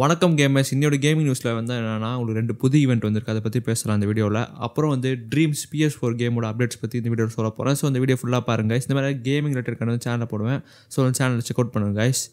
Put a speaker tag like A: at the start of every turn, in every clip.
A: வணக்கம் கேமர்ஸ் இன்னையோட கேமிங் நியூஸில் வந்து என்னென்னா உங்களுக்கு ரெண்டு புது ஈவெண்ட் வந்திருக்கு அதை பற்றி பேசலாம் அந்த வீடியோவில் அப்புறம் வந்து ட்ரீம்ஸ் பிஎஸ் ஃபோர் கேமோட அப்டேட்ஸ் பற்றி இந்த வீடியோவில் சொல்ல போகிறேன் ஸோ அந்த வீடியோ ஃபுல்லாக பாருங்கள் இந்த மாதிரி கேமிங் ரிலேட்டட் சேனலில் போடுவேன் ஸோ அந்த சேனல் செக் அவுட் பண்ணுங்கள் கைஸ்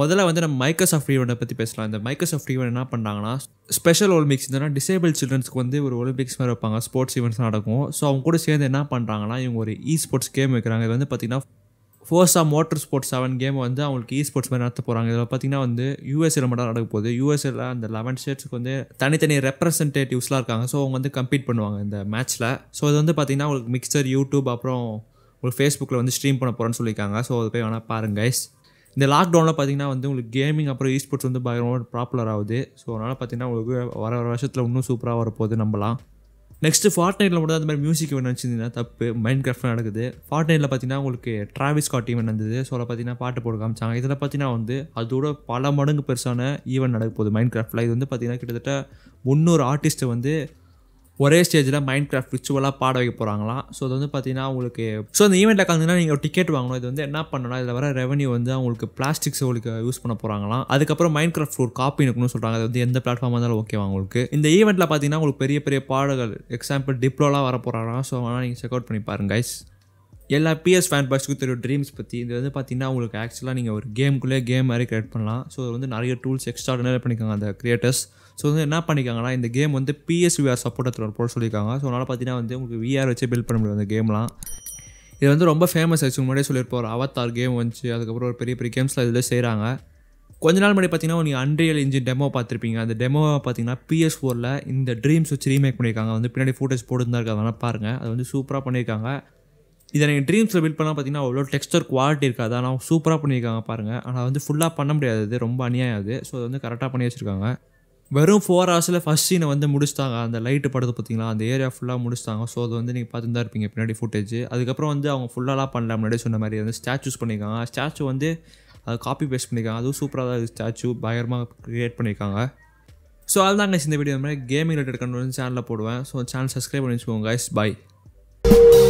A: முதல்ல வந்து நம்ம மைக்ரோசாஃப்ட் ஈவெண்ட்டை பற்றி பேசலாம் இந்த மைக்ரோசாஃப்ட் ஈவெண்ட் என்ன பண்ணாங்கன்னா ஸ்பெஷல் ஒலிம்பிக்ஸ் இதுனா டிசேபிள் சில்ட்ரன்ஸ்க்கு வந்து ஒரு ஒலிம்பிக்ஸ் மாதிரி வைப்பாங்க ஸ்போர்ட்ஸ் ஈவெண்ட்ஸ் நடக்கும் ஸோ அவங்க கூட சேர்ந்து என்ன பண்ணுறாங்கன்னா இவங்க ஒரு இ ஸ்போர்ட்ஸ் கேம் வைக்கிறாங்க இது வந்து பார்த்திங்கன்னா Forza motor sports seven game வந்து அவங்களுக்கு இ ஸ்போர்ட்ஸ் மாதிரி நடத்த போகிறாங்க இதில் பார்த்தீங்கன்னா வந்து யூஎஸ்எல் மட்டும் நடக்க போகுது யூஎஸ்எல்ல அந்த லெவன் ஸ்டேட்ஸ்க்கு வந்து தனித்தனி ரெப்ரசன்டேட்டிவ்ஸ்லாம் இருக்காங்க ஸோ அவங்க வந்து கம்ப்ளீட் பண்ணுவாங்க இந்த மேட்ச்சில் ஸோ இது வந்து பார்த்திங்கன்னா உங்களுக்கு மிக்சர் யூடியூப் அப்புறம் உங்களுக்கு ஃபேஸ்புக்கில் வந்து ஸ்ட்ரீம் பண்ண போகிறேன்னு சொல்லியிருக்காங்க ஸோ அது போய் வேணால் பாருங்க கைஸ் இந்த லாக்டவுனில் பார்த்தீங்கன்னா வந்து உங்களுக்கு கேமிங் அப்புறம் ஈஸ்போர்ட்ஸ் வந்து பயங்கரமாக பாப்புலர் ஆகுது ஸோ அதனால் பார்த்தீங்கன்னா உங்களுக்கு வர வர வருஷத்தில் இன்னும் சூப்பராக வரப்போகுது நம்பலாம் நெக்ஸ்ட்டு ஃபார்ட் நைட்டில் மட்டும் அந்த மாதிரி மியூசிக் இவன் வச்சுருந்தீங்கன்னா தப்பு மைண்ட் கிராஃப்ட் நடக்குது ஃபார்ட் நைட்டில் பார்த்தீங்கன்னா உங்களுக்கு டிராவிஸ் காட் ஈவெண்ட் நடந்தது ஸோ அதில் பார்த்தீங்கன்னா பாட்டு போட காமிச்சாங்க இதில் பார்த்தீங்கன்னா வந்து அதோட பல மடங்கு பெருசான ஈவெண்ட் நடக்க போகுது மைண்ட் கிராஃப்டில் இது வந்து பார்த்தீங்கன்னா கிட்டத்தட்ட முந்நூறு ஆர்டிஸ்ட்டை வந்து ஒரே ஸ்டேஜில் மைண்ட் கிராஃப்ட் விச்சுவலாக பாட வைக்க போகிறாங்களாம் ஸோ அது வந்து பார்த்தீங்கன்னா உங்களுக்கு ஸோ அந்த ஈவெண்ட்டில் கலந்துன்னா நீங்கள் டிக்கெட் வாங்கணும் இது வந்து என்ன பண்ணணும் இதில் வர ரெவன்யூ வந்து அவங்களுக்கு பிளாஸ்டிக்ஸ் உங்களுக்கு யூஸ் பண்ண போகிறாங்களாம் அதுக்கப்புறம் மைண்ட் கிராஃப்ட் ஒரு காப்பி இருக்கணும்னு சொல்கிறாங்க அது வந்து எந்த பிளாட்ஃபார்மாக இருந்தாலும் ஓகேவா உங்களுக்கு இந்த ஈவெண்ட்டில் பார்த்தீங்கன்னா உங்களுக்கு பெரிய பெரிய பாடல்கள் எக்ஸாம்பிள் டிப்ளோலாம் வர போகிறாங்களா ஸோ வேணால் நீங்கள் செக் அவுட் பண்ணி பாருங்க கைஸ் எல்லா பிஎஸ் ஃபேன் பாய்ஸ்க்கும் தெரியும் ட்ரீம்ஸ் பற்றி இது வந்து பார்த்தீங்கன்னா உங்களுக்கு ஆக்சுவலாக நீங்கள் ஒரு கேமுக்குள்ளே கேம் மாதிரி க்ரியேட் பண்ணலாம் ஸோ வந்து நிறைய டூல்ஸ் எக்ஸ்ட்ரா பண்ணி பண்ணிக்கோங்க அந்த க்ரியேட்டர்ஸ் ஸோ வந்து என்ன பண்ணிக்காங்கன்னா இந்த கேம் வந்து பிஎஸ்விஆர் சப்போர்ட் எடுத்துகிட்டு போட சொல்லியிருக்காங்க ஸோ அதனால் பார்த்தீங்கன்னா வந்து உங்களுக்கு விஆர் வச்சு பில்ட் பண்ண முடியும் அந்த கேம்லாம் இது வந்து ரொம்ப ஃபேமஸ் ஆச்சு முன்னாடியே சொல்லியிருப்போம் அவத்தார் கேம் வந்துச்சு அதுக்கப்புறம் ஒரு பெரிய பெரிய கேம்ஸில் இதில் செய்கிறாங்க கொஞ்ச நாள் முன்னாடி பார்த்தீங்கன்னா நீங்கள் அன்ரியல் இன்ஜின் டெமோ பார்த்துருப்பீங்க அந்த டெமோ பார்த்தீங்கன்னா பிஎஸ் ஃபோரில் இந்த ட்ரீம்ஸ் வச்சு ரீமேக் பண்ணியிருக்காங்க வந்து பின்னாடி ஃபோட்டோஸ் போட்டுருந்தாருக்க வேணால் பாருங்கள் அது வந்து சூப்பராக பண்ணியிருக்காங்க இதை நீங்கள் ட்ரீம்ஸில் பில்ட் பண்ணால் பார்த்தீங்கன்னா அவ்வளோ டெக்ஸ்டர் குவாலிட்டி இருக்காது ஆனால் சூப்பராக பண்ணியிருக்காங்க பாருங்கள் ஆனால் வந்து ஃபுல்லாக பண்ண முடியாது ரொம்ப அநியாயம் அது ஸோ அது வந்து கரெக்டாக பண்ணி வச்சுருக்காங்க வெறும் ஃபோர் ஹவர்ஸில் ஃபஸ்ட் சீனை வந்து முடிச்சிட்டாங்க அந்த லைட்டு படத்தை பார்த்தீங்களா அந்த ஏரியா ஃபுல்லாக முடிச்சிட்டாங்க ஸோ அது வந்து நீங்கள் தான் இருப்பீங்க பின்னாடி ஃபுட்டேஜ் அதுக்கப்புறம் வந்து அவங்க ஃபுல்லாலாம் பண்ணல முன்னாடி சொன்ன மாதிரி வந்து ஸ்டாச்சூஸ் பண்ணியிருக்காங்க ஸ்டாச்சு வந்து அது காப்பி பேஸ்ட் பண்ணியிருக்காங்க அதுவும் சூப்பராக தான் ஸ்டாச்சு பயங்கரமாக க்ரியேட் பண்ணியிருக்காங்க ஸோ நான் இந்த வீடியோ மாதிரி கேமிங் ரிலேட்டட் கண்டு சேனலில் போடுவேன் ஸோ சேனல் சப்ஸ்கிரைப் பண்ணி வச்சுக்கோங்க கைஸ் பாய்